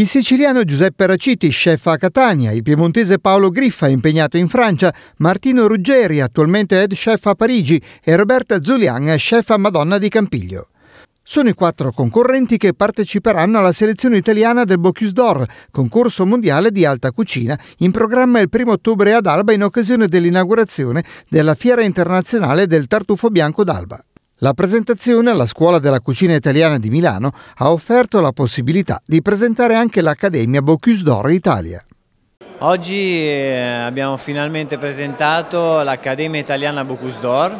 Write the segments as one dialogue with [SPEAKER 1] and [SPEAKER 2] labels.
[SPEAKER 1] Il siciliano Giuseppe Raciti, chef a Catania, il piemontese Paolo Griffa, impegnato in Francia, Martino Ruggeri, attualmente head chef a Parigi, e Roberta Zulian, chef a Madonna di Campiglio. Sono i quattro concorrenti che parteciperanno alla selezione italiana del Bocuse d'Or, concorso mondiale di alta cucina, in programma il 1 ottobre ad Alba in occasione dell'inaugurazione della Fiera Internazionale del Tartufo Bianco d'Alba. La presentazione alla Scuola della Cucina Italiana di Milano ha offerto la possibilità di presentare anche l'Accademia Bocuse d'Or Italia.
[SPEAKER 2] Oggi eh, abbiamo finalmente presentato l'Accademia Italiana Bocuse d'Or,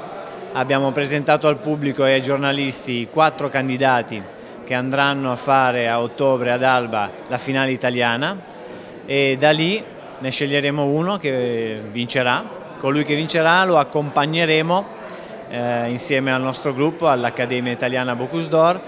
[SPEAKER 2] abbiamo presentato al pubblico e ai giornalisti quattro candidati che andranno a fare a ottobre ad Alba la finale italiana e da lì ne sceglieremo uno che vincerà, colui che vincerà lo accompagneremo eh, insieme al nostro gruppo, all'Accademia Italiana Bocus d'Or,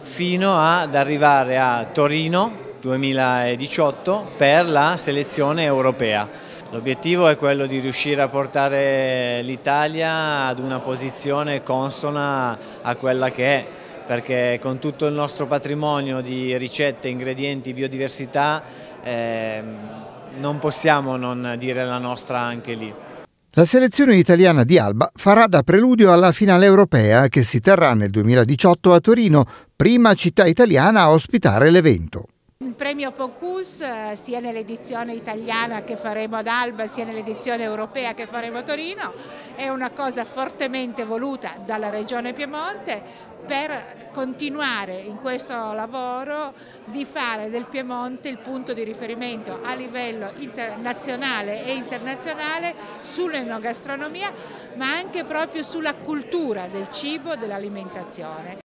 [SPEAKER 2] fino ad arrivare a Torino 2018 per la selezione europea. L'obiettivo è quello di riuscire a portare l'Italia ad una posizione consona a quella che è, perché con tutto il nostro patrimonio di ricette, ingredienti, biodiversità eh, non possiamo non dire la nostra anche lì.
[SPEAKER 1] La selezione italiana di Alba farà da preludio alla finale europea che si terrà nel 2018 a Torino, prima città italiana a ospitare l'evento
[SPEAKER 3] premio Pocus eh, sia nell'edizione italiana che faremo ad Alba sia nell'edizione europea che faremo a Torino è una cosa fortemente voluta dalla Regione Piemonte per continuare in questo lavoro di fare del Piemonte il punto di riferimento a livello nazionale e internazionale sull'enogastronomia ma anche proprio sulla cultura del cibo e dell'alimentazione.